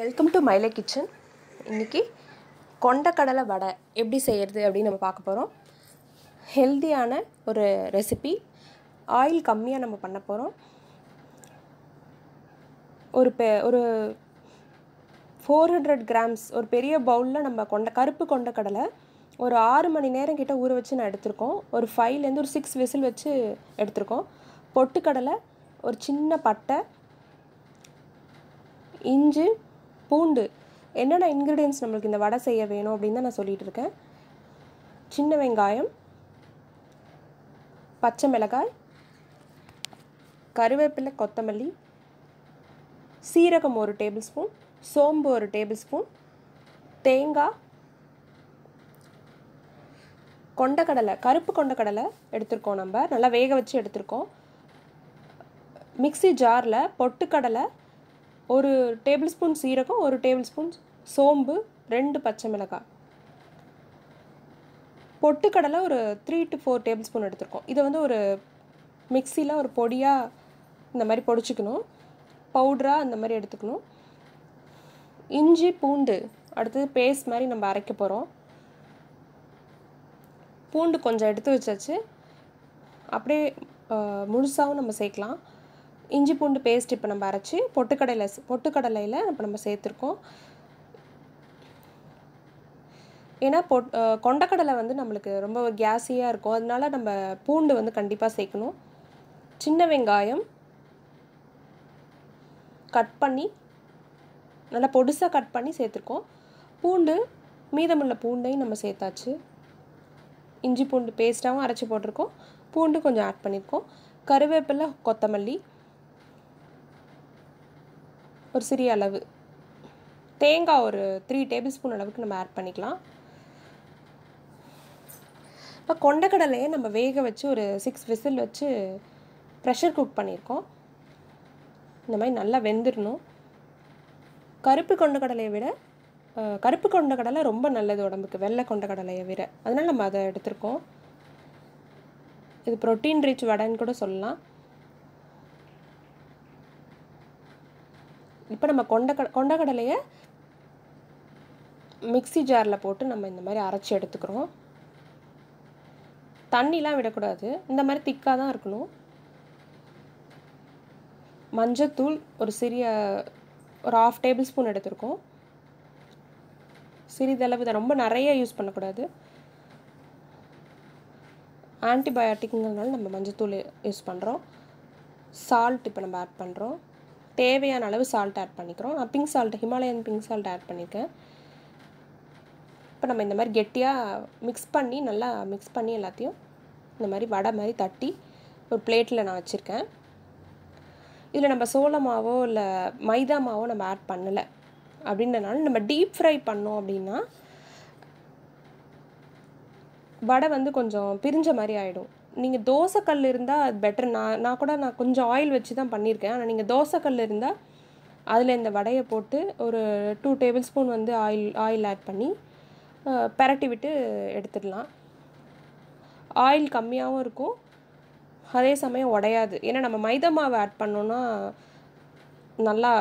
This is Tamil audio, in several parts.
வெல்கம் டு மைலே கிச்சன் இன்றைக்கி கொண்டக்கடலை வடை எப்படி செய்கிறது அப்படின்னு நம்ம பார்க்க போகிறோம் ஹெல்த்தியான ஒரு ரெசிபி ஆயில் கம்மியாக நம்ம பண்ண போகிறோம் ஒரு பெ ஒரு ஃபோர் ஹண்ட்ரட் கிராம்ஸ் ஒரு பெரிய பவுலில் நம்ம கொண்ட கருப்பு கொண்டக்கடலை ஒரு ஆறு மணி நேரம் கிட்ட ஊற வச்சு நான் எடுத்திருக்கோம் ஒரு ஃபைவ்லேருந்து ஒரு சிக்ஸ் விசில் வச்சு எடுத்திருக்கோம் பொட்டுக்கடலை ஒரு சின்ன பட்டை இஞ்சி பூண்டு என்னென்ன இன்க்ரீடியன்ஸ் நம்மளுக்கு இந்த வடை செய்ய வேணும் அப்படின்னு தான் நான் சொல்லிகிட்டு இருக்கேன் சின்ன வெங்காயம் பச்சை மிளகாய் கருவேப்பிலை கொத்தமல்லி சீரகம் ஒரு டேபிள் ஸ்பூன் சோம்பு ஒரு டேபிள் ஸ்பூன் தேங்காய் கொண்டக்கடலை கருப்பு கொண்டக்கடலை எடுத்திருக்கோம் நம்ம நல்லா வேக வச்சு எடுத்திருக்கோம் மிக்சி ஜாரில் பொட்டுக்கடலை ஒரு டேபிள் ஸ்பூன் சீரகம் ஒரு டேபிள் ஸ்பூன் சோம்பு ரெண்டு பச்சை மிளகாய் பொட்டுக்கடலை ஒரு three to four tablespoon எடுத்துருக்கோம் இதை வந்து ஒரு மிக்சியில் ஒரு பொடியாக இந்த மாதிரி பொடிச்சிக்கணும் பவுடராக அந்த மாதிரி எடுத்துக்கணும் இஞ்சி பூண்டு அடுத்தது பேஸ்ட் மாதிரி நம்ம அரைக்க போகிறோம் பூண்டு கொஞ்சம் எடுத்து வச்சாச்சு அப்படியே முழுசாகவும் நம்ம சேர்க்கலாம் இஞ்சி பூண்டு பேஸ்ட் இப்போ நம்ம அரைச்சி பொட்டுக்கடையில் பொட்டுக்கடலையில் இப்போ நம்ம சேர்த்துருக்கோம் ஏன்னா பொட் கொண்டக்கடலை வந்து நம்மளுக்கு ரொம்ப கேஸியாக இருக்கும் அதனால நம்ம பூண்டு வந்து கண்டிப்பாக சேர்க்கணும் சின்ன வெங்காயம் கட் பண்ணி நல்லா பொடுசாக கட் பண்ணி சேர்த்துருக்கோம் பூண்டு மீதமுள்ள பூண்டையும் நம்ம சேர்த்தாச்சு இஞ்சி பூண்டு பேஸ்ட்டாகவும் அரைச்சி போட்டிருக்கோம் பூண்டு கொஞ்சம் ஆட் பண்ணியிருக்கோம் கருவேப்பிலை கொத்தமல்லி ஒரு சிறிய அளவு தேங்காய் ஒரு த்ரீ டேபிள் ஸ்பூன் அளவுக்கு நம்ம ஆட் பண்ணிக்கலாம் இப்போ கொண்டக்கடலையை நம்ம வேக வச்சு ஒரு சிக்ஸ் விசில் வச்சு ப்ரெஷர் குக் பண்ணியிருக்கோம் இந்த மாதிரி நல்லா வெந்துடணும் கருப்பு கொண்டக்கடலையை விட கருப்பு கொண்டக்கடலை ரொம்ப நல்லது உடம்புக்கு வெள்ளை கொண்டக்கடலையை விட அதனால் நம்ம அதை எடுத்திருக்கோம் இது ப்ரோட்டீன் ரிச் வடைன்னு கூட சொல்லலாம் இப்போ நம்ம கொண்ட கொண்டக்கடலையை மிக்சி ஜாரில் போட்டு நம்ம இந்த மாதிரி அரைச்சி எடுத்துக்கிறோம் தண்ணிலாம் விடக்கூடாது இந்த மாதிரி திக்காக தான் இருக்கணும் மஞ்சத்தூள் ஒரு சிறிய ஒரு ஆஃப் டேபிள் ஸ்பூன் எடுத்திருக்கோம் சிறிதளவு இதை ரொம்ப நிறைய யூஸ் பண்ணக்கூடாது ஆன்டிபயோட்டிக்ங்கிறதுனால நம்ம மஞ்சத்தூள் யூஸ் பண்ணுறோம் சால்ட் இப்போ நம்ம ஆட் பண்ணுறோம் தேவையான அளவு சால்ட் ஆட் பண்ணிக்கிறோம் நான் pink salt Himalayan pink salt add பண்ணியிருக்கேன் இப்போ நம்ம இந்த மாதிரி கெட்டியாக மிக்ஸ் பண்ணி நல்லா மிக்ஸ் பண்ணி எல்லாத்தையும் இந்த மாதிரி வடை மாதிரி தட்டி ஒரு பிளேட்டில் நான் வச்சுருக்கேன் இதில் நம்ம சோளமாவோ இல்லை மைதா மாவோ நம்ம ஆட் பண்ணலை அப்படின்றனால நம்ம டீப் ஃப்ரை பண்ணோம் அப்படின்னா வடை வந்து கொஞ்சம் பிரிஞ்ச மாதிரி ஆகிடும் நீங்கள் தோசைக்கல் இருந்தால் அது பெட்டர் நான் நான் கூட நான் கொஞ்சம் ஆயில் வச்சு தான் பண்ணியிருக்கேன் ஆனால் நீங்கள் தோசைக்கல் இருந்தால் அதில் இந்த வடையை போட்டு ஒரு டூ டேபிள் ஸ்பூன் வந்து ஆயில் ஆயில் ஆட் பண்ணி பரட்டி விட்டு எடுத்துடலாம் ஆயில் கம்மியாகவும் இருக்கும் அதே சமயம் உடையாது ஏன்னா நம்ம மைதா மாவு ஆட் பண்ணோன்னா நல்லா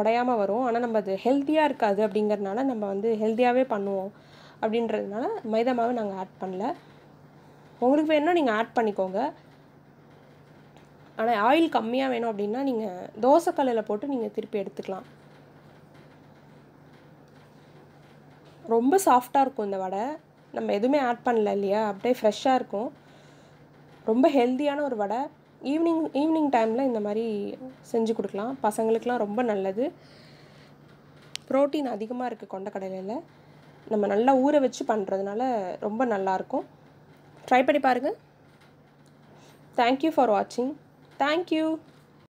உடையாமல் வரும் ஆனால் நம்ம அது ஹெல்த்தியாக இருக்காது அப்படிங்கிறதுனால நம்ம வந்து ஹெல்த்தியாகவே பண்ணுவோம் அப்படின்றதுனால மைதா மாவு நாங்கள் ஆட் பண்ணல உங்களுக்கு வேணும்னா நீங்கள் ஆட் பண்ணிக்கோங்க ஆனால் ஆயில் கம்மியாக வேணும் அப்படின்னா நீங்கள் தோசைக்கல்லில் போட்டு நீங்கள் திருப்பி எடுத்துக்கலாம் ரொம்ப சாஃப்டாக இருக்கும் இந்த வடை நம்ம எதுவுமே ஆட் பண்ணல இல்லையா அப்படியே ஃப்ரெஷ்ஷாக இருக்கும் ரொம்ப ஹெல்த்தியான ஒரு வடை ஈவினிங் ஈவினிங் டைமில் இந்த மாதிரி செஞ்சு கொடுக்கலாம் பசங்களுக்கெலாம் ரொம்ப நல்லது ப்ரோட்டீன் அதிகமாக இருக்குது கொண்டக்கடலையில் நம்ம நல்லா ஊற வச்சு பண்ணுறதுனால ரொம்ப நல்லாயிருக்கும் ட்ரை பண்ணி பாருங்கள் தேங்க்யூ ஃபார் வாட்சிங் தேங்க்யூ